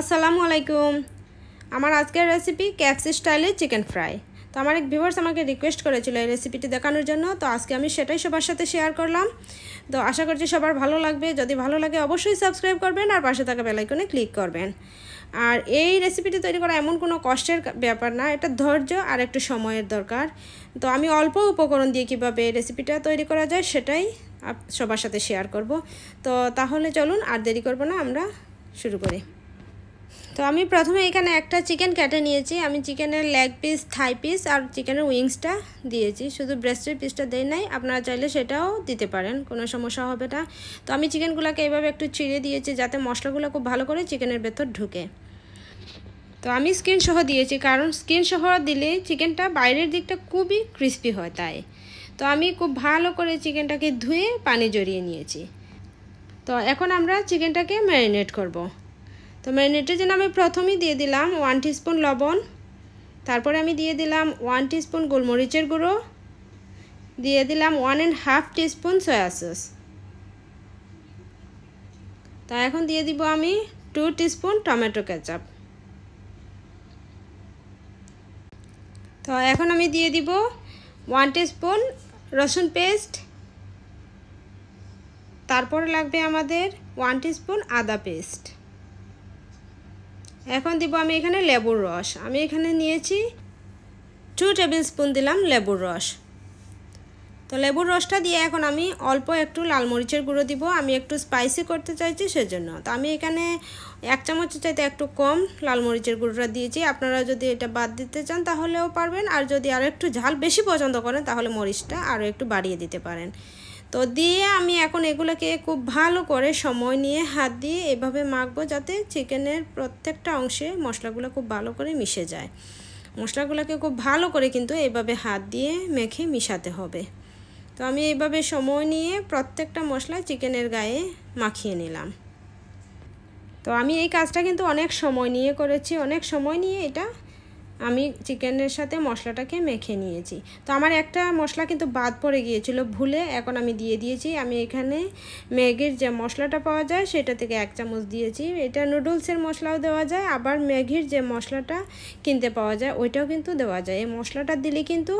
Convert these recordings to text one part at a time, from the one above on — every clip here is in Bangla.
আসসালামু আলাইকুম আমার আজকের রেসিপি ক্যাপসি স্টাইলে চিকেন ফ্রাই তো আমার এক ভিউয়ার্স আমাকে রিকোয়েস্ট করেছিল এই রেসিপিটি দেখানোর জন্য তো আজকে আমি সেটাই সবার সাথে শেয়ার করলাম তো আশা করছি সবার ভালো লাগবে যদি ভালো লাগে অবশ্যই সাবস্ক্রাইব করবেন আর পাশে থাকা বেলাইকনে ক্লিক করবেন আর এই রেসিপিটি তৈরি করা এমন কোনো কষ্টের ব্যাপার না এটা ধৈর্য আর একটু সময়ের দরকার তো আমি অল্প উপকরণ দিয়ে কীভাবে এই রেসিপিটা তৈরি করা যায় সেটাই সবার সাথে শেয়ার করব তো তাহলে চলুন আর দেরি করব না আমরা শুরু করি তো আমি প্রথমে এখানে একটা চিকেন কেটে নিয়েছি আমি চিকেনের লেগ পিস থাই পিস আর চিকেনের উইংসটা দিয়েছি শুধু ব্রেস্টের পিসটা দেয় নাই আপনারা চাইলে সেটাও দিতে পারেন কোনো সমস্যা হবে না তো আমি চিকেনগুলোকে এভাবে একটু চিড়ে দিয়েছি যাতে মশলাগুলো খুব ভালো করে চিকেনের ভেতর ঢুকে তো আমি স্কিন সহ দিয়েছি কারণ স্কিন সহ দিলে চিকেনটা বাইরের দিকটা খুবই ক্রিস্পি হয় তাই তো আমি খুব ভালো করে চিকেনটাকে ধুয়ে পানি জড়িয়ে নিয়েছি তো এখন আমরা চিকেনটাকে ম্যারিনেট করবো তো ম্যারিনেটের জন্য আমি প্রথমেই দিয়ে দিলাম ওয়ান স্পুন লবণ তারপরে আমি দিয়ে দিলাম ওয়ান স্পুন গোলমরিচের গুঁড়ো দিয়ে দিলাম one and half teaspoon soya sauce তা এখন দিয়ে দিব আমি টু স্পুন টমেটো কেচাপ তো এখন আমি দিয়ে দিব ওয়ান স্পুন রসুন পেস্ট তারপর লাগবে আমাদের ওয়ান স্পুন আদা পেস্ট এখন দিব আমি এখানে লেবুর রস আমি এখানে নিয়েছি টু টেবিল স্পুন দিলাম লেবুর রস তো লেবুর রসটা দিয়ে এখন আমি অল্প একটু লাল মরিচের গুঁড়ো দিব আমি একটু স্পাইসি করতে চাইছি সেজন্য তো আমি এখানে এক চামচের চাইতে একটু কম লাল মরিচের গুঁড়োটা দিয়েছি আপনারা যদি এটা বাদ দিতে চান তাহলেও পারবেন আর যদি আরও একটু ঝাল বেশি পছন্দ করেন তাহলে মরিচটা আরও একটু বাড়িয়ে দিতে পারেন তো দিয়ে আমি এখন এগুলোকে খুব ভালো করে সময় নিয়ে হাত দিয়ে এভাবে মাখবো যাতে চিকেনের প্রত্যেকটা অংশে মশলাগুলো খুব ভালো করে মিশে যায় মশলাগুলোকে খুব ভালো করে কিন্তু এভাবে হাত দিয়ে মেখে মিশাতে হবে তো আমি এইভাবে সময় নিয়ে প্রত্যেকটা মশলা চিকেনের গায়ে মাখিয়ে নিলাম তো আমি এই কাজটা কিন্তু অনেক সময় নিয়ে করেছি অনেক সময় নিয়ে এটা আমি চিকেনের সাথে মশলাটাকে মেখে নিয়েছি তো আমার একটা মশলা কিন্তু বাদ পড়ে গিয়েছিল ভুলে এখন আমি দিয়ে দিয়েছি আমি এখানে ম্যাগির যে মশলাটা পাওয়া যায় সেটা থেকে এক চামচ দিয়েছি এটা নুডলসের মশলাও দেওয়া যায় আবার ম্যাগির যে মশলাটা কিনতে পাওয়া যায় ওইটাও কিন্তু দেওয়া যায় এই মশলাটা দিলে কিন্তু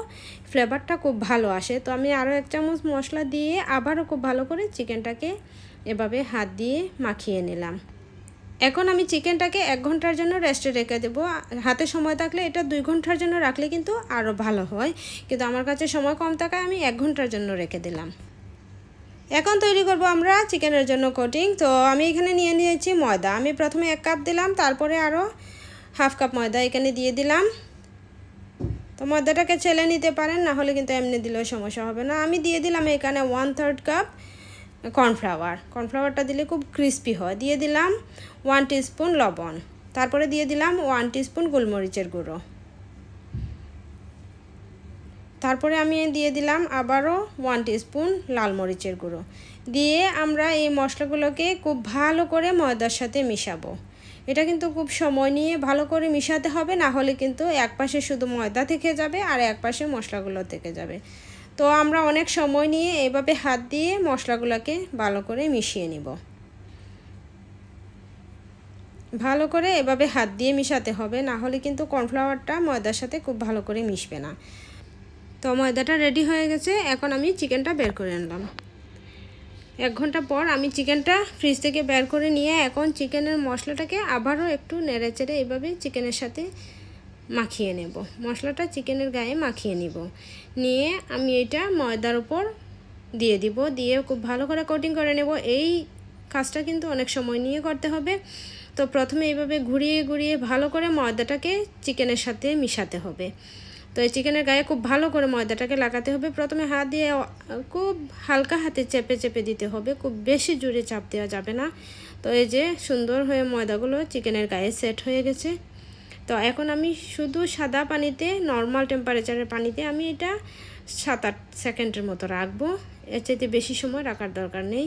ফ্লেভারটা খুব ভালো আসে তো আমি আরও এক চামচ মশলা দিয়ে আবারও খুব ভালো করে চিকেনটাকে এভাবে হাত দিয়ে মাখিয়ে নিলাম এখন আমি চিকেনটাকে এক ঘন্টার জন্য রেস্টে রেখে দেবো হাতে সময় থাকলে এটা দুই ঘন্টার জন্য রাখলে কিন্তু আরও ভালো হয় কিন্তু আমার কাছে সময় কম থাকায় আমি এক ঘন্টার জন্য রেখে দিলাম এখন তৈরি করব আমরা চিকেনের জন্য কোটিং তো আমি এখানে নিয়ে নিয়েছি ময়দা আমি প্রথমে এক কাপ দিলাম তারপরে আরও হাফ কাপ ময়দা এখানে দিয়ে দিলাম তো ময়দাটাকে ছেলে নিতে পারেন না হলে কিন্তু এমনি দিলেও সমস্যা হবে না আমি দিয়ে দিলাম এখানে ওয়ান থার্ড কাপ কর্নফ্লাওয়ার কর্নফ্লাওয়ারটা দিলে খুব ক্রিস্পি হয় দিয়ে দিলাম ওয়ান টিস্পুন লবণ তারপরে দিয়ে দিলাম ওয়ান টিস্পুন গোলমরিচের গুঁড়ো তারপরে আমি দিয়ে দিলাম আবারও ওয়ান টিস্পুন লাল মরিচের গুঁড়ো দিয়ে আমরা এই মশলাগুলোকে খুব ভালো করে ময়দার সাথে মিশাবো এটা কিন্তু খুব সময় নিয়ে ভালো করে মিশাতে হবে না হলে কিন্তু এক পাশে শুধু ময়দা থেকে যাবে আর এক পাশে মশলাগুলো থেকে যাবে তো আমরা অনেক সময় নিয়ে এভাবে হাত দিয়ে মশলাগুলোকে ভালো করে মিশিয়ে নিব ভালো করে এভাবে হাত দিয়ে মিশাতে হবে না হলে কিন্তু কর্নফ্লাওয়ারটা ময়দার সাথে খুব ভালো করে মিশবে না তো ময়দাটা রেডি হয়ে গেছে এখন আমি চিকেনটা বের করে নিলাম এক ঘন্টা পর আমি চিকেনটা ফ্রিজ থেকে বের করে নিয়ে এখন চিকেনের মশলাটাকে আবারও একটু নেড়ে চেড়ে এভাবে চিকেনের সাথে মাখিয়ে নেব মশলাটা চিকেনের গায়ে মাখিয়ে নিব নিয়ে আমি এটা ময়দার উপর দিয়ে দিব দিয়ে খুব ভালো করে কোটিং করে নেব এই কাজটা কিন্তু অনেক সময় নিয়ে করতে হবে তো প্রথমে এইভাবে ঘুরিয়ে ঘুরিয়ে ভালো করে ময়দাটাকে চিকেনের সাথে মিশাতে হবে তো এই চিকেনের গায়ে খুব ভালো করে ময়দাটাকে লাগাতে হবে প্রথমে হাত দিয়ে খুব হালকা হাতে চেপে চেপে দিতে হবে খুব বেশি জোরে চাপ দেওয়া যাবে না তো এই যে সুন্দর হয়ে ময়দাগুলো চিকেনের গায়ে সেট হয়ে গেছে তো এখন আমি শুধু সাদা পানিতে নর্মাল টেম্পারেচারের পানিতে আমি এটা সাত আট সেকেন্ডের মতো রাখবো এর চাইতে বেশি সময় রাখার দরকার নেই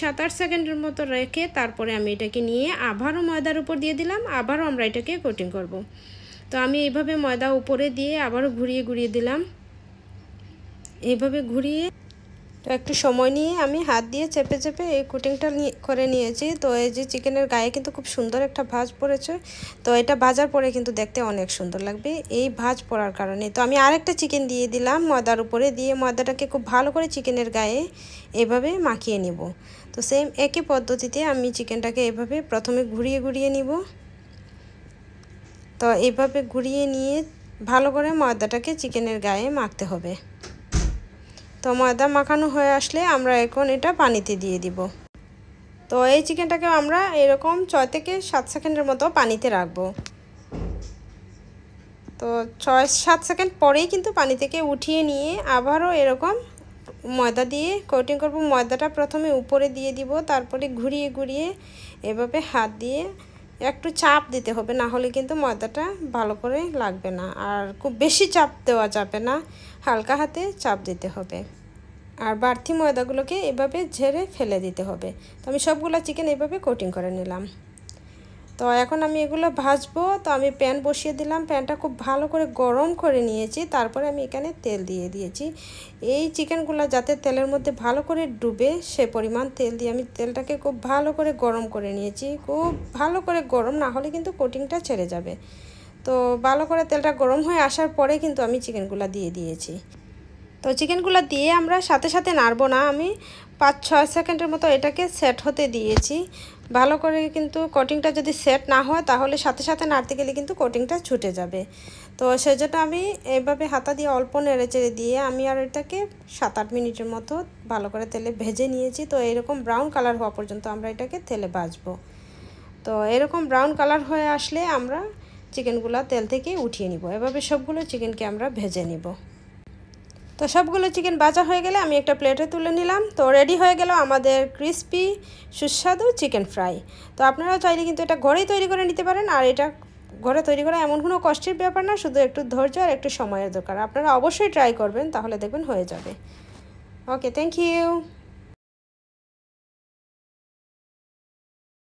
সাত আট সেকেন্ডের মতো রেখে তারপরে আমি এটাকে নিয়ে আবারও ময়দার উপর দিয়ে দিলাম আবারও আমরা এটাকে কোটিং করব। তো আমি এইভাবে ময়দা উপরে দিয়ে আবারও ঘুরিয়ে ঘুরিয়ে দিলাম এইভাবে ঘুরিয়ে তো একটু সময় নিয়ে আমি হাত দিয়ে চেপে চেপে এই কুটিংটা করে নিয়েছি তো এই যে চিকেনের গায়ে কিন্তু খুব সুন্দর একটা ভাজ পড়েছে তো এটা ভাজার পরে কিন্তু দেখতে অনেক সুন্দর লাগবে এই ভাজ পড়ার কারণে তো আমি আরেকটা চিকেন দিয়ে দিলাম ময়দার উপরে দিয়ে ময়দাটাকে খুব ভালো করে চিকেনের গায়ে এভাবে মাখিয়ে নিব তো সেম একই পদ্ধতিতে আমি চিকেনটাকে এভাবে প্রথমে ঘুরিয়ে ঘুরিয়ে নিব তো এইভাবে ঘুরিয়ে নিয়ে ভালো করে ময়দাটাকে চিকেনের গায়ে মাখতে হবে তো ময়দা মাখানো হয়ে আসলে আমরা এখন এটা পানিতে দিয়ে দিব তো এই চিকেনটাকে আমরা এরকম ছয় থেকে সাত সেকেন্ডের মতো পানিতে রাখবো তো ছয় সাত সেকেন্ড পরেই কিন্তু পানি থেকে উঠিয়ে নিয়ে আবারও এরকম ময়দা দিয়ে কোটিং করব ময়দাটা প্রথমে উপরে দিয়ে দিব তারপরে ঘুরিয়ে ঘুরিয়ে এভাবে হাত দিয়ে একটু চাপ দিতে হবে না হলে কিন্তু ময়দাটা ভালো করে লাগবে না আর খুব বেশি চাপ দেওয়া যাবে না হালকা হাতে চাপ দিতে হবে আর বাড়তি ময়দাগুলোকে এভাবে ঝেড়ে ফেলে দিতে হবে তো আমি সবগুলো চিকেন এভাবে কোটিং করে নিলাম তো এখন আমি এগুলো ভাজবো তো আমি প্যান বসিয়ে দিলাম প্যানটা খুব ভালো করে গরম করে নিয়েছি তারপরে আমি এখানে তেল দিয়ে দিয়েছি এই চিকেনগুলো যাতে তেলের মধ্যে ভালো করে ডুবে সে পরিমাণ তেল দিয়ে আমি তেলটাকে খুব ভালো করে গরম করে নিয়েছি খুব ভালো করে গরম না হলে কিন্তু কোটিংটা ছেড়ে যাবে তো ভালো করে তেলটা গরম হয়ে আসার পরে কিন্তু আমি চিকেনগুলো দিয়ে দিয়েছি তো চিকেনগুলো দিয়ে আমরা সাথে সাথে নাড়বো না আমি পাঁচ ছয় সেকেন্ডের মতো এটাকে সেট হতে দিয়েছি ভালো করে কিন্তু কোটিংটা যদি সেট না হয় তাহলে সাথে সাথে নাড়তে গেলে কিন্তু কোটিংটা ছুটে যাবে তো সেজন্য আমি এভাবে হাতা দিয়ে অল্প নেড়ে চেড়ে দিয়ে আমি আর এটাকে সাত আট মিনিটের মতো ভালো করে তেলে ভেজে নিয়েছি তো এরকম ব্রাউন কালার হওয়া পর্যন্ত আমরা এটাকে তেলে বাজব তো এরকম ব্রাউন কালার হয়ে আসলে আমরা চিকেনগুলো তেল থেকে উঠিয়ে নিব এভাবে সবগুলো চিকেনকে আমরা ভেজে নিব তো সবগুলো চিকেন বাজা হয়ে গেলে আমি একটা প্লেটে তুলে নিলাম তো রেডি হয়ে গেল আমাদের ক্রিস্পি সুস্বাদু চিকেন ফ্রাই তো আপনারা চাইলে কিন্তু এটা ঘরেই তৈরি করে নিতে পারেন আর এটা ঘরে তৈরি করা এমন কোনো কষ্টের ব্যাপার না শুধু একটু ধৈর্য আর একটু সময়ের দরকার আপনারা অবশ্যই ট্রাই করবেন তাহলে দেখবেন হয়ে যাবে ওকে থ্যাংক ইউ